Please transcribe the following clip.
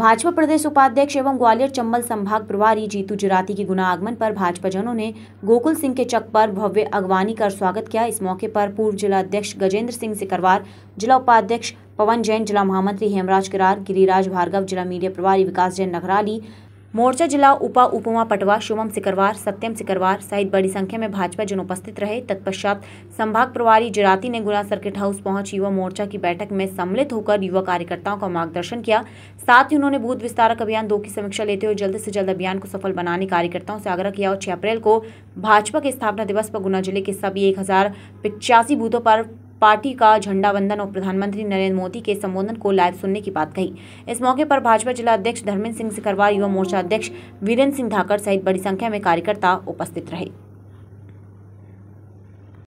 भाजपा प्रदेश उपाध्यक्ष एवं ग्वालियर चंबल संभाग प्रभारी जीतू जुराती के गुना आगमन पर भाजपा जनों ने गोकुल सिंह के चक पर भव्य अगवानी कर स्वागत किया इस मौके पर पूर्व जिला अध्यक्ष गजेंद्र सिंह सिकरवार जिला उपाध्यक्ष पवन जैन जिला महामंत्री हेमराज किरार गिरिराज भार्गव जिला मीडिया प्रभारी विकास जैन नगराली मोर्चा जिला उपा उपमा पटवा शुभम सिकरवार सत्यम सिकरवार सहित बड़ी संख्या में भाजपा जन उपस्थित रहे तत्पश्चात संभाग प्रभारी जिराती ने गुना सर्किट हाउस पहुंच युवा मोर्चा की बैठक में सम्मिलित होकर युवा कार्यकर्ताओं का मार्गदर्शन किया साथ ही उन्होंने बूथ विस्तारक अभियान दो की समीक्षा लेते हुए जल्द से जल्द अभियान को सफल बनाने कार्यकर्ताओं से आग्रह किया और छह अप्रैल को भाजपा के स्थापना दिवस पर गुना जिले के सभी एक बूथों पर पार्टी का झंडा वंदन और प्रधानमंत्री नरेंद्र मोदी के संबोधन को लाइव सुनने की बात कही इस मौके पर भाजपा जिला अध्यक्ष धर्मेंद्र सिंह सिकरवाल युवा मोर्चा अध्यक्ष वीरेंद्र सिंह धाकर सहित बड़ी संख्या में कार्यकर्ता उपस्थित रहे